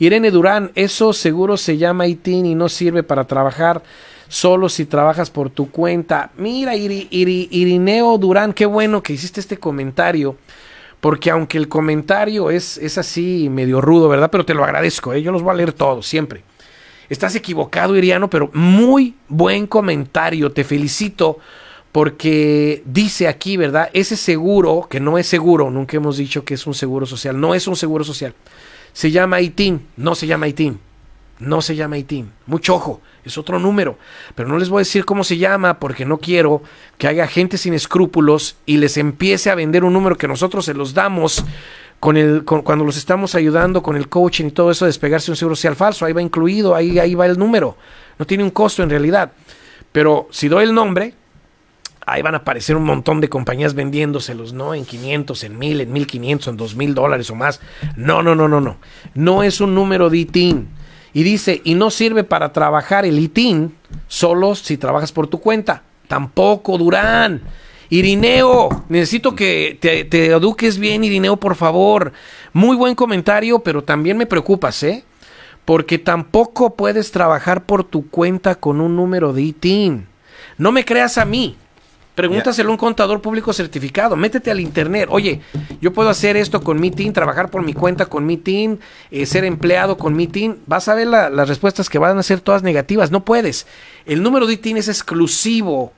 Irene Durán, eso seguro se llama ITIN y no sirve para trabajar solo si trabajas por tu cuenta. Mira, Irineo Durán, qué bueno que hiciste este comentario. Porque aunque el comentario es, es así medio rudo, ¿verdad? Pero te lo agradezco, ¿eh? yo los voy a leer todos, siempre. Estás equivocado, Iriano, pero muy buen comentario. Te felicito porque dice aquí, ¿verdad? Ese seguro, que no es seguro, nunca hemos dicho que es un seguro social, no es un seguro social se llama ITIN, no se llama ITIN, no se llama ITIN, mucho ojo, es otro número, pero no les voy a decir cómo se llama porque no quiero que haya gente sin escrúpulos y les empiece a vender un número que nosotros se los damos con el, cuando los estamos ayudando con el coaching y todo eso, despegarse un seguro social falso, ahí va incluido, ahí, ahí va el número, no tiene un costo en realidad, pero si doy el nombre, ahí van a aparecer un montón de compañías vendiéndoselos, ¿no? En 500, en 1000, en 1500, en 2000 dólares o más. No, no, no, no, no. No es un número de ITIN. Y dice, y no sirve para trabajar el ITIN solo si trabajas por tu cuenta. Tampoco, Durán. Irineo, necesito que te, eduques bien, Irineo, por favor. Muy buen comentario, pero también me preocupas, ¿eh? Porque tampoco puedes trabajar por tu cuenta con un número de ITIN. No me creas a mí, Pregúntaselo a un contador público certificado. Métete al internet. Oye, yo puedo hacer esto con mi team, trabajar por mi cuenta con mi team, eh, ser empleado con mi team. Vas a ver las respuestas que van a ser todas negativas. No puedes. El número de ITIN es exclusivo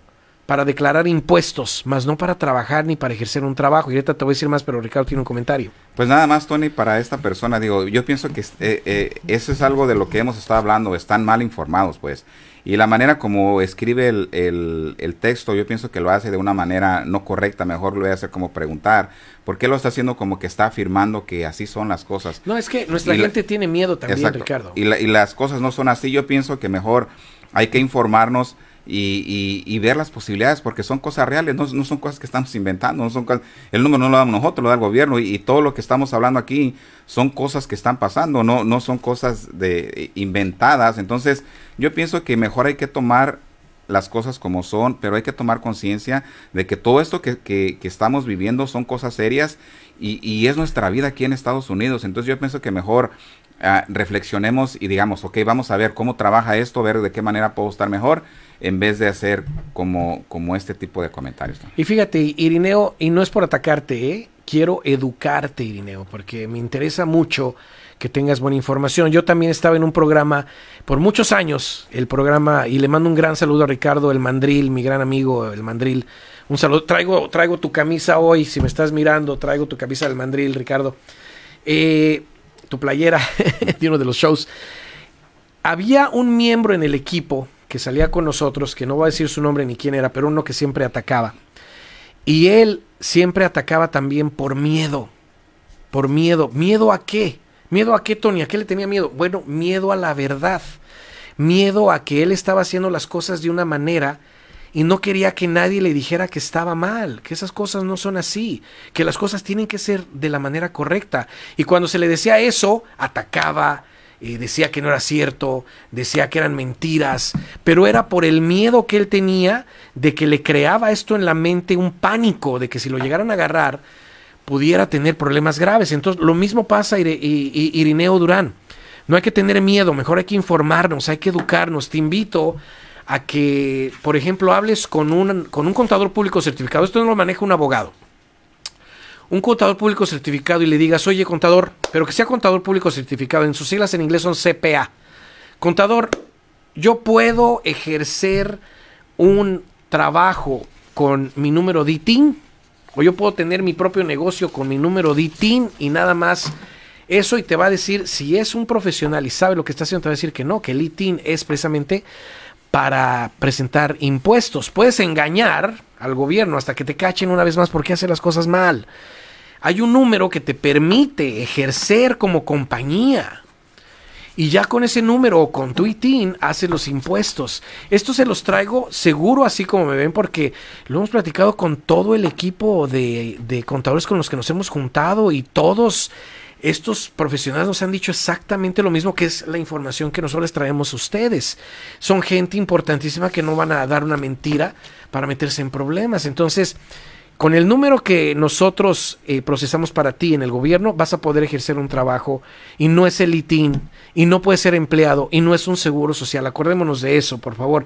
para declarar impuestos, más no para trabajar ni para ejercer un trabajo. Y ahorita te voy a decir más, pero Ricardo tiene un comentario. Pues nada más, Tony, para esta persona, digo, yo pienso que eh, eh, eso es algo de lo que hemos estado hablando, están mal informados, pues. Y la manera como escribe el, texto, yo pienso que lo hace de una manera no correcta. Mejor lo voy a hacer como preguntar. ¿Por qué lo está haciendo como que está afirmando que así son las cosas? No, es que nuestra gente tiene miedo también, Ricardo. y las cosas no son así. Yo pienso que mejor hay que informarnos y, ver las posibilidades, porque son cosas reales, no, no, son cosas que estamos inventando, no son el número no lo damos nosotros, lo da el gobierno y, y, todo lo que estamos hablando aquí son cosas que están pasando, no, no son cosas de, eh, inventadas. Entonces yo pienso que mejor hay que tomar las cosas como son, pero hay que tomar conciencia de que todo esto que, que, estamos viviendo son cosas serias y, y es nuestra vida aquí en Estados Unidos. Entonces yo pienso que mejor Ah, reflexionemos y digamos, ok, vamos a ver cómo trabaja esto, ver de qué manera puedo estar mejor, en vez de hacer como, como este tipo de comentarios. Y fíjate, Irineo, y no es por atacarte, ¿eh? quiero educarte, Irineo, porque me interesa mucho que tengas buena información. Yo también estaba en un programa por muchos años, el programa, y le mando un gran saludo a Ricardo, el mandril, mi gran amigo, el mandril. Un saludo, traigo, traigo tu camisa hoy, si me estás mirando, traigo tu camisa del mandril, Ricardo. Eh, tu playera de uno de los shows. Había un miembro en el equipo que salía con nosotros, que no voy a decir su nombre ni quién era, pero uno que siempre atacaba. Y él siempre atacaba también por miedo. Por miedo. ¿Miedo a qué? ¿Miedo a qué, Tony? ¿A qué le tenía miedo? Bueno, miedo a la verdad. Miedo a que él estaba haciendo las cosas de una manera y no quería que nadie le dijera que estaba mal, que esas cosas no son así, que las cosas tienen que ser de la manera correcta. Y cuando se le decía eso, atacaba, eh, decía que no era cierto, decía que eran mentiras, pero era por el miedo que él tenía de que le creaba esto en la mente un pánico de que si lo llegaran a agarrar pudiera tener problemas graves. Entonces lo mismo pasa Irineo Durán. No hay que tener miedo, mejor hay que informarnos, hay que educarnos. Te invito a que, por ejemplo, hables con un, con un contador público certificado. Esto no lo maneja un abogado. Un contador público certificado y le digas, oye, contador, pero que sea contador público certificado. En sus siglas en inglés son CPA. Contador, yo puedo ejercer un trabajo con mi número de ITIN o yo puedo tener mi propio negocio con mi número de ITIN y nada más eso y te va a decir si es un profesional y sabe lo que está haciendo, te va a decir que no, que el ITIN es precisamente para presentar impuestos. Puedes engañar al gobierno hasta que te cachen una vez más porque hace las cosas mal. Hay un número que te permite ejercer como compañía. Y ya con ese número o con tu ITIN hace los impuestos. Esto se los traigo seguro así como me ven porque lo hemos platicado con todo el equipo de, de contadores con los que nos hemos juntado y todos estos profesionales nos han dicho exactamente lo mismo que es la información que nosotros les traemos a ustedes. Son gente importantísima que no van a dar una mentira para meterse en problemas. Entonces, con el número que nosotros eh, procesamos para ti en el gobierno, vas a poder ejercer un trabajo y no es el ITIN, y no puedes ser empleado, y no es un seguro social. Acordémonos de eso, por favor.